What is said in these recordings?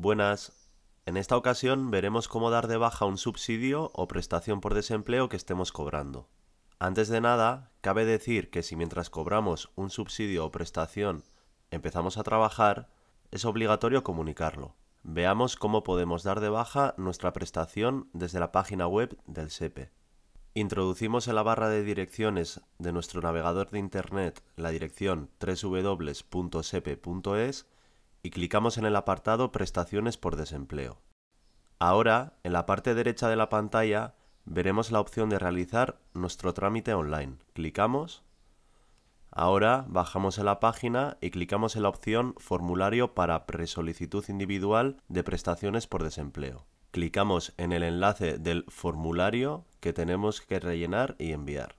Buenas. En esta ocasión veremos cómo dar de baja un subsidio o prestación por desempleo que estemos cobrando. Antes de nada, cabe decir que si mientras cobramos un subsidio o prestación empezamos a trabajar, es obligatorio comunicarlo. Veamos cómo podemos dar de baja nuestra prestación desde la página web del SEPE. Introducimos en la barra de direcciones de nuestro navegador de Internet la dirección www.sepe.es y clicamos en el apartado Prestaciones por desempleo. Ahora, en la parte derecha de la pantalla, veremos la opción de realizar nuestro trámite online. Clicamos. Ahora bajamos a la página y clicamos en la opción Formulario para presolicitud individual de prestaciones por desempleo. Clicamos en el enlace del formulario que tenemos que rellenar y enviar.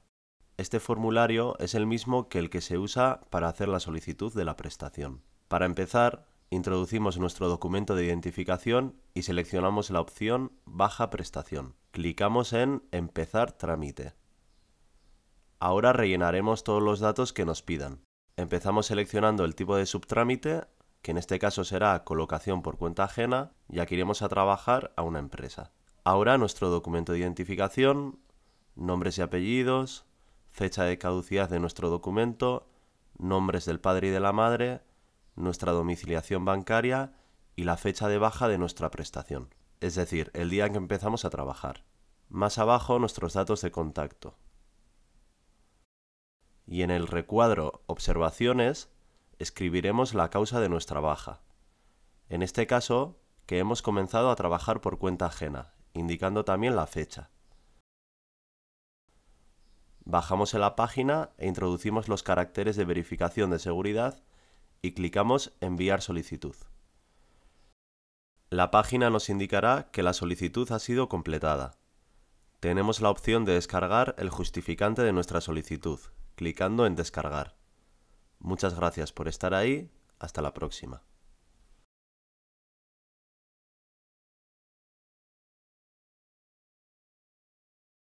Este formulario es el mismo que el que se usa para hacer la solicitud de la prestación. Para empezar, introducimos nuestro documento de identificación y seleccionamos la opción Baja prestación. Clicamos en Empezar trámite. Ahora rellenaremos todos los datos que nos pidan. Empezamos seleccionando el tipo de subtrámite, que en este caso será colocación por cuenta ajena, ya que iremos a trabajar a una empresa. Ahora nuestro documento de identificación, nombres y apellidos, fecha de caducidad de nuestro documento, nombres del padre y de la madre, nuestra domiciliación bancaria y la fecha de baja de nuestra prestación, es decir, el día en que empezamos a trabajar. Más abajo nuestros datos de contacto. Y en el recuadro Observaciones escribiremos la causa de nuestra baja. En este caso, que hemos comenzado a trabajar por cuenta ajena, indicando también la fecha. Bajamos en la página e introducimos los caracteres de verificación de seguridad y clicamos Enviar solicitud. La página nos indicará que la solicitud ha sido completada. Tenemos la opción de descargar el justificante de nuestra solicitud, clicando en Descargar. Muchas gracias por estar ahí, hasta la próxima.